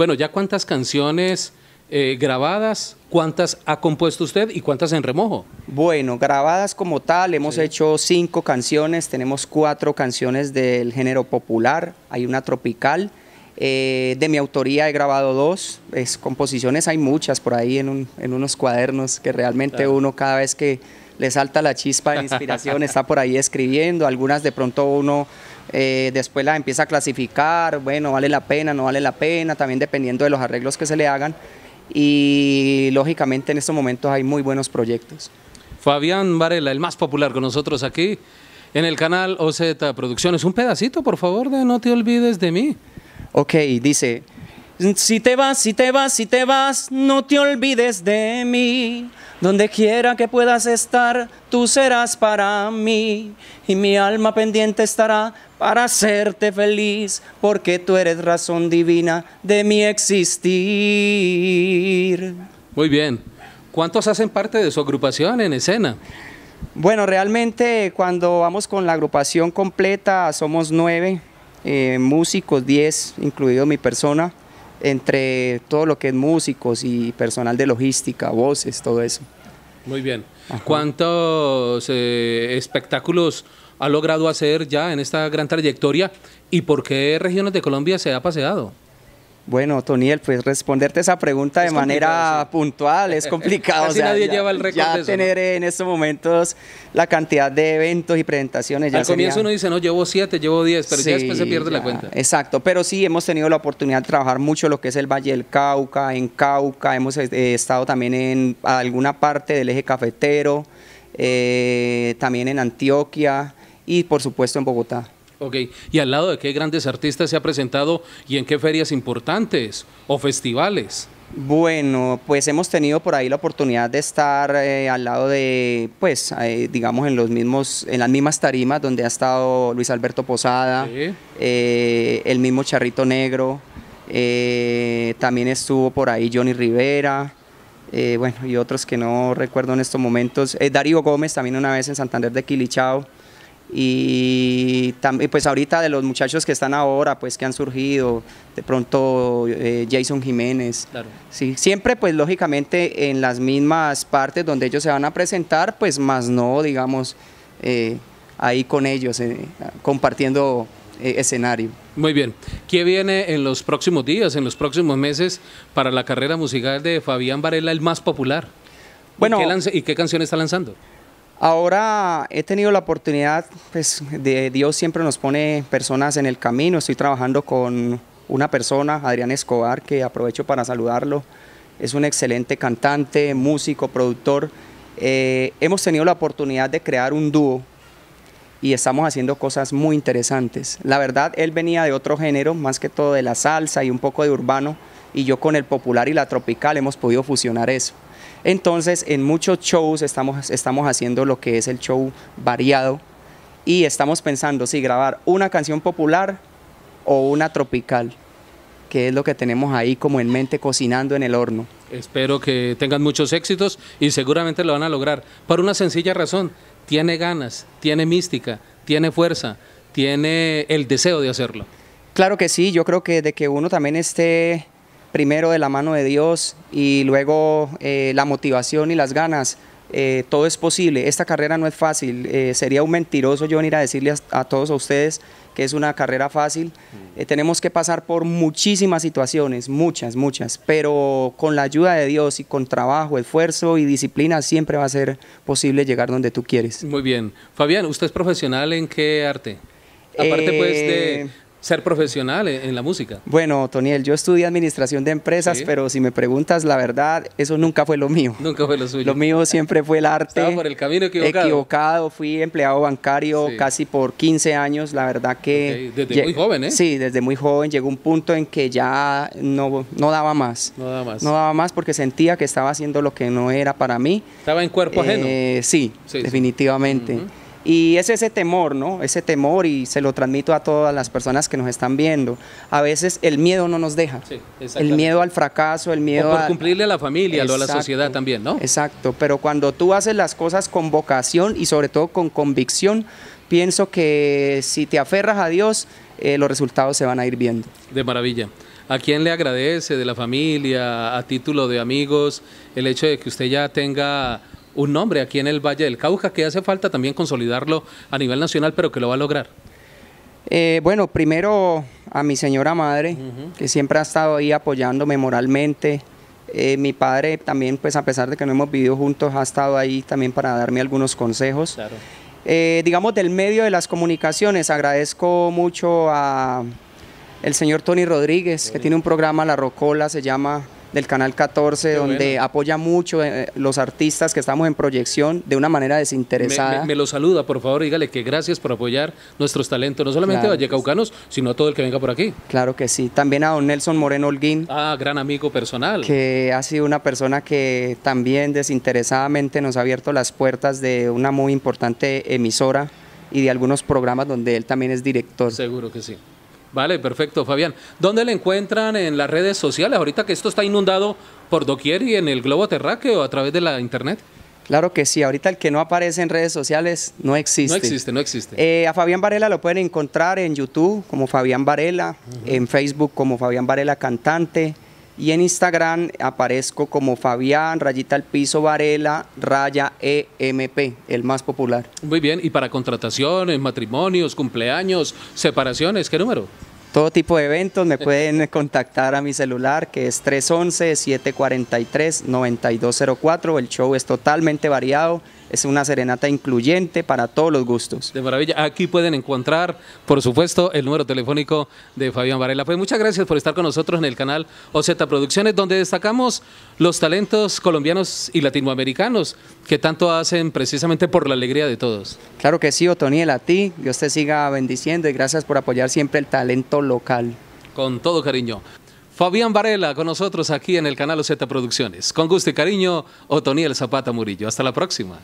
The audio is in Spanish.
Bueno, ya cuántas canciones eh, grabadas, cuántas ha compuesto usted y cuántas en remojo. Bueno, grabadas como tal, hemos hecho cinco canciones, tenemos cuatro canciones del género popular, hay una tropical. Eh, de mi autoría he grabado dos, composiciones hay muchas por ahí en, unos cuadernos que realmente uno cada vez que le salta la chispa de inspiración, está por ahí escribiendo, algunas de pronto uno eh, después las empieza a clasificar, bueno, vale la pena, no vale la pena, también dependiendo de los arreglos que se le hagan. Y lógicamente en estos momentos hay muy buenos proyectos. Fabián Varela, el más popular con nosotros aquí en el canal OZ Producciones. Un pedacito, por favor, de No te olvides de mí. Ok, dice, si te vas, si te vas, si te vas, no te olvides de mí. Donde quiera que puedas estar, tú serás para mí. Y mi alma pendiente estará para hacerte feliz, porque tú eres razón divina de mi existir. Muy bien. ¿Cuántos hacen parte de su agrupación en escena? Bueno, realmente cuando vamos con la agrupación completa somos nueve eh, músicos, diez, incluido mi persona entre todo lo que es músicos y personal de logística, voces, todo eso. Muy bien. ¿Cuántos eh, espectáculos ha logrado hacer ya en esta gran trayectoria y por qué regiones de Colombia se ha paseado? Bueno, Toniel, pues responderte esa pregunta de manera puntual es complicado. Casi nadie lleva el tener en estos momentos la cantidad de eventos y presentaciones. Al comienzo uno dice, no, llevo siete, llevo diez, pero ya después se pierde la cuenta. Exacto, pero sí hemos tenido la oportunidad de trabajar mucho lo que es el Valle del Cauca, en Cauca, hemos eh, estado también en alguna parte del eje cafetero, eh, también en Antioquia y por supuesto en Bogotá. Ok, ¿y al lado de qué grandes artistas se ha presentado y en qué ferias importantes o festivales? Bueno, pues hemos tenido por ahí la oportunidad de estar eh, al lado de, pues, eh, digamos, en los mismos, en las mismas tarimas donde ha estado Luis Alberto Posada, eh, el mismo Charrito Negro, también estuvo por ahí Johnny Rivera, bueno, y otros que no recuerdo en estos momentos. Darío Gómez también una vez en Santander de Quilichao y también pues ahorita de los muchachos que están ahora pues que han surgido de pronto eh, Jason Jiménez sí siempre pues lógicamente en las mismas partes donde ellos se van a presentar pues más no digamos eh, ahí con ellos eh, compartiendo escenario muy bien qué viene en los próximos días en los próximos meses para la carrera musical de Fabián Varela el más popular bueno ¿y qué canción está lanzando Ahora he tenido la oportunidad, pues de Dios siempre nos pone personas en el camino. Estoy trabajando con una persona, Adrián Escobar, que aprovecho para saludarlo. Es un excelente cantante, músico, productor. Eh, hemos tenido la oportunidad de crear un dúo y estamos haciendo cosas muy interesantes. La verdad, él venía de otro género, más que todo de la salsa y un poco de urbano, y yo con el popular y la tropical hemos podido fusionar eso. Entonces, en muchos shows estamos, estamos haciendo lo que es el show variado y estamos pensando si grabar una canción popular o una tropical, que es lo que tenemos ahí como en mente cocinando en el horno. Espero que tengan muchos éxitos y seguramente lo van a lograr, por una sencilla razón, tiene ganas, tiene mística, tiene fuerza, tiene el deseo de hacerlo. Claro que sí, yo creo que de que uno también esté primero de la mano de Dios y luego eh, la motivación y las ganas, eh, todo es posible. Esta carrera no es fácil. Eh, sería un mentiroso yo venir a decirle a, todos a ustedes que es una carrera fácil. tenemos que pasar por muchísimas situaciones, muchas, muchas, pero con la ayuda de Dios y con trabajo, esfuerzo y disciplina siempre va a ser posible llegar donde tú quieres. Muy bien. Fabián, ¿usted es profesional en qué arte? Aparte pues de ser profesional en, la música? Bueno, Toniel, yo estudié administración de empresas, pero si me preguntas la verdad, eso nunca fue lo mío. Nunca fue lo suyo. Lo mío siempre fue el arte. Estaba por el camino equivocado. Equivocado, fui empleado bancario casi por 15 años, la verdad que... Desde muy joven, ¿eh? Sí, desde muy joven llegó un punto en que ya no, no daba más. No daba más. No daba más porque sentía que estaba haciendo lo que no era para mí. Estaba en cuerpo ajeno. Eh, sí, definitivamente. Y es ese temor, ¿no? Ese temor y se lo transmito a todas las personas que nos están viendo. A veces el miedo no nos deja. Sí, el miedo al fracaso, el miedo a... por cumplirle a la familia, a la sociedad también, ¿no? Exacto, pero cuando tú haces las cosas con vocación y sobre todo con convicción, pienso que si te aferras a Dios, eh, los resultados se van a ir viendo. De maravilla. ¿A quién le agradece de la familia, a título de amigos, el hecho de que usted ya tenga un nombre aquí en el Valle del Cauca que hace falta también consolidarlo a nivel nacional, pero que lo va a lograr? Eh, bueno, primero a mi señora madre, que siempre ha estado ahí apoyándome moralmente. Eh, mi padre también, pues a pesar de que no hemos vivido juntos, ha estado ahí también para darme algunos consejos. Eh, digamos, del medio de las comunicaciones, agradezco mucho a el señor Tony Rodríguez, que tiene un programa La Rocola, se llama del Canal 14, donde apoya mucho eh, eh, los artistas que estamos en proyección de una manera desinteresada. Me, lo saluda, por favor, dígale que gracias por apoyar nuestros talentos, no solamente vallecaucanos, sino a todo el que venga por aquí. Claro que sí, también a don Nelson Moreno Holguín. Ah, gran amigo personal. Que ha sido una persona que también desinteresadamente nos ha abierto las puertas de una muy importante emisora y de algunos programas donde él también es director. Seguro que sí. Vale, perfecto, Fabián. ¿Dónde le encuentran en las redes sociales? Ahorita que esto está inundado por doquier y en el globo terráqueo a través de la internet. Claro que sí, ahorita el que no aparece en redes sociales no existe. No existe, no existe. Eh, a Fabián Varela lo pueden encontrar en YouTube como Fabián Varela, en Facebook como Fabián Varela Cantante, y en Instagram aparezco como Fabián, rayita al piso, Varela, raya EMP, el más popular. Muy bien, y para contrataciones, matrimonios, cumpleaños, separaciones, ¿qué número? Todo tipo de eventos me pueden contactar a mi celular que es 311-743-9204. El show es totalmente variado es una serenata incluyente para todos los gustos. De maravilla. Aquí pueden encontrar, por supuesto, el número telefónico de Fabián Varela. Pues muchas gracias por estar con nosotros en el canal OZ Producciones, donde destacamos los talentos colombianos y latinoamericanos que tanto hacen precisamente por la alegría de todos. Claro que sí, Otoniel, a ti. Dios te siga bendiciendo y gracias por apoyar siempre el talento local. Con todo cariño. Fabián Varela con nosotros aquí en el canal OZ Producciones. Con gusto y cariño, Otoniel Zapata Murillo. Hasta la próxima.